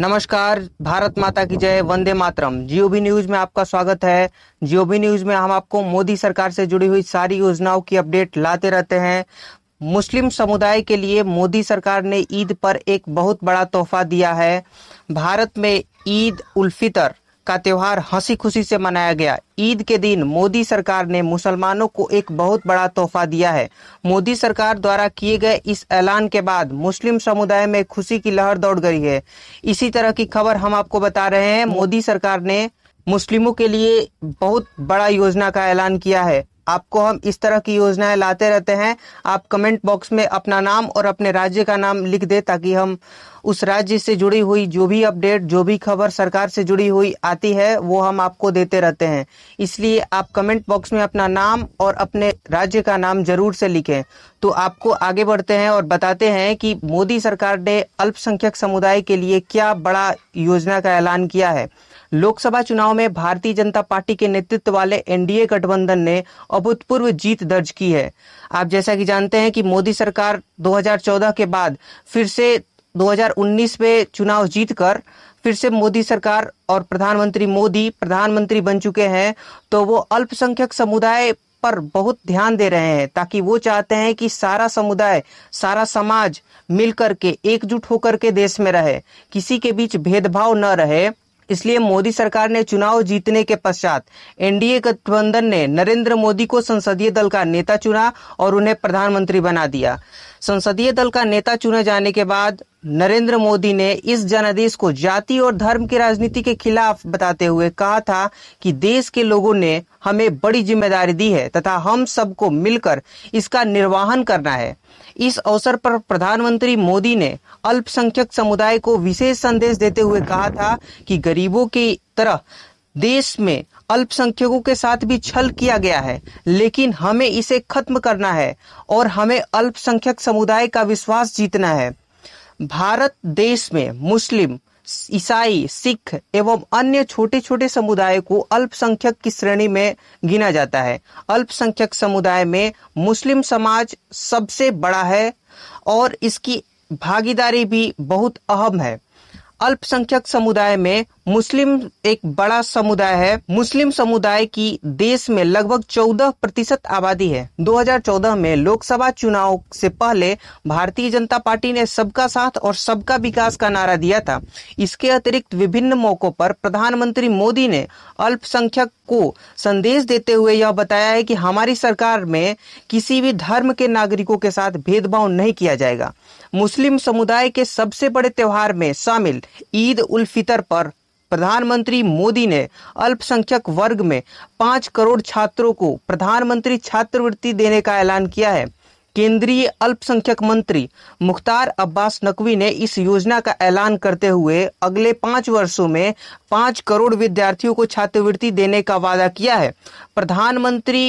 नमस्कार भारत माता की जय वंदे मातरम जीओबी न्यूज में आपका स्वागत है जीओबी न्यूज में हम आपको मोदी सरकार से जुड़ी हुई सारी योजनाओं की अपडेट लाते रहते हैं मुस्लिम समुदाय के लिए मोदी सरकार ने ईद पर एक बहुत बड़ा तोहफा दिया है भारत में ईद उल फितर का त्यौहार हंसी खुशी से मनाया गया ईद के दिन मोदी सरकार ने मुसलमानों को एक बहुत बड़ा तोहफा दिया है मोदी सरकार द्वारा किए गए इस ऐलान के बाद मुस्लिम समुदाय में खुशी की लहर दौड़ गई है इसी तरह की खबर हम आपको बता रहे हैं मोदी सरकार ने मुस्लिमों के लिए बहुत बड़ा योजना का ऐलान किया है आपको हम इस तरह की योजनाएं लाते रहते हैं आप कमेंट बॉक्स में अपना नाम और अपने राज्य का नाम लिख दे ताकि हम उस राज्य से जुड़ी हुई जो भी अपडेट जो भी खबर सरकार से जुड़ी हुई आती है वो हम आपको देते रहते हैं इसलिए आप कमेंट बॉक्स में अपना नाम और अपने राज्य का नाम जरूर से लिखें तो आपको आगे बढ़ते हैं और बताते हैं कि मोदी सरकार ने अल्पसंख्यक समुदाय के लिए क्या बड़ा योजना का ऐलान किया है लोकसभा चुनाव में भारतीय जनता पार्टी के नेतृत्व वाले एनडीए गठबंधन ने अभूतपूर्व जीत दर्ज की है आप जैसा कि जानते हैं कि मोदी सरकार 2014 के बाद फिर से 2019 में चुनाव जीतकर फिर से मोदी सरकार और प्रधानमंत्री मोदी प्रधानमंत्री बन चुके हैं तो वो अल्पसंख्यक समुदाय पर बहुत ध्यान दे रहे हैं ताकि वो चाहते हैं कि सारा समुदाय सारा समाज मिलकर के एकजुट होकर के देश में रहे किसी के बीच भेदभाव न रहे इसलिए मोदी सरकार ने चुनाव जीतने के पश्चात एनडीए गठबंधन ने नरेंद्र मोदी को संसदीय दल का नेता चुना और उन्हें प्रधानमंत्री बना दिया संसदीय दल का नेता चुने जाने के बाद नरेंद्र मोदी ने इस जनादेश को जाति और धर्म की राजनीति के खिलाफ बताते हुए कहा था कि देश के लोगों ने हमें बड़ी जिम्मेदारी दी है तथा हम सबको मिलकर इसका निर्वाहन करना है इस अवसर पर प्रधानमंत्री मोदी ने अल्पसंख्यक समुदाय को विशेष संदेश देते हुए कहा था कि गरीबों की तरह देश में अल्पसंख्यकों के साथ भी छल किया गया है लेकिन हमें इसे खत्म करना है और हमें अल्पसंख्यक समुदाय का विश्वास जीतना है भारत देश में मुस्लिम ईसाई सिख एवं अन्य छोटे छोटे समुदाय को अल्पसंख्यक की श्रेणी में गिना जाता है अल्पसंख्यक समुदाय में मुस्लिम समाज सबसे बड़ा है और इसकी भागीदारी भी बहुत अहम है अल्पसंख्यक समुदाय में मुस्लिम एक बड़ा समुदाय है मुस्लिम समुदाय की देश में लगभग 14 प्रतिशत आबादी है 2014 में लोकसभा चुनाव से पहले भारतीय जनता पार्टी ने सबका साथ और सबका विकास का नारा दिया था इसके अतिरिक्त विभिन्न मौकों पर प्रधानमंत्री मोदी ने अल्पसंख्यक को संदेश देते हुए यह बताया है कि हमारी सरकार में किसी भी धर्म के नागरिकों के साथ भेदभाव नहीं किया जाएगा मुस्लिम समुदाय के सबसे बड़े त्योहार में शामिल ईद उल फितर पर प्रधानमंत्री मोदी ने अल्पसंख्यक वर्ग में पांच करोड़ छात्रों को प्रधानमंत्री छात्रवृत्ति देने का ऐलान किया है केंद्रीय अल्पसंख्यक मंत्री मुख्तार अब्बास नकवी ने इस योजना का ऐलान करते हुए अगले पाँच वर्षों में पाँच करोड़ विद्यार्थियों को छात्रवृत्ति देने का वादा किया है प्रधानमंत्री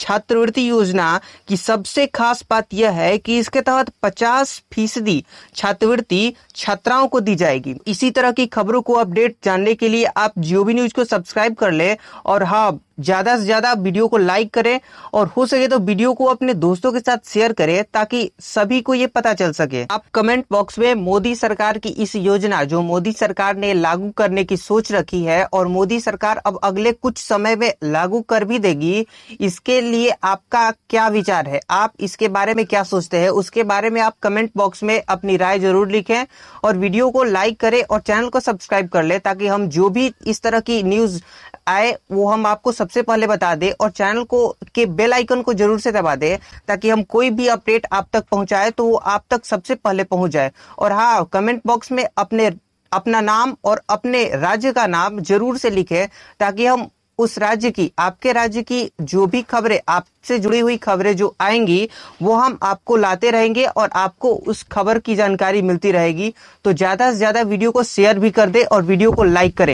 छात्रवृत्ति योजना की सबसे खास बात यह है कि इसके तहत 50 फीसदी छात्रवृत्ति छात्राओं को दी जाएगी इसी तरह की खबरों को अपडेट जानने के लिए आप जियो न्यूज को सब्सक्राइब कर ले और हाँ ज़्यादा से ज़्यादा वीडियो को लाइक करें और हो सके तो वीडियो को अपने दोस्तों के साथ शेयर करें ताकि सभी को ये पता चल सके आप कमेंट बॉक्स में मोदी सरकार की इस योजना जो मोदी सरकार ने लागू करने की सोच रखी है और मोदी सरकार अब अगले कुछ समय में लागू कर भी देगी इसके लिए आपका क्या विचार है आप इसके बारे में क्या सोचते हैं उसके बारे में आप कमेंट बॉक्स में अपनी राय जरूर लिखे और वीडियो को लाइक करे और चैनल को सब्सक्राइब कर ले ताकि हम जो भी इस तरह की न्यूज़ आए वो हम आपको सबसे पहले बता दें और चैनल को के बेल आइकन को जरूर से दबा दें ताकि हम कोई भी अपडेट आप तक पहुंचाए तो वो आप तक सबसे पहले पहुंच जाए और हाँ कमेंट बॉक्स में अपने अपना नाम और अपने राज्य का नाम जरूर से लिखें ताकि हम उस राज्य की आपके राज्य की जो भी खबरें आपसे जुड़ी हुई खबरें जो आएंगी वो हम आपको लाते रहेंगे और आपको उस खबर की जानकारी मिलती रहेगी तो ज़्यादा से ज़्यादा वीडियो को शेयर भी कर दे और वीडियो को लाइक करें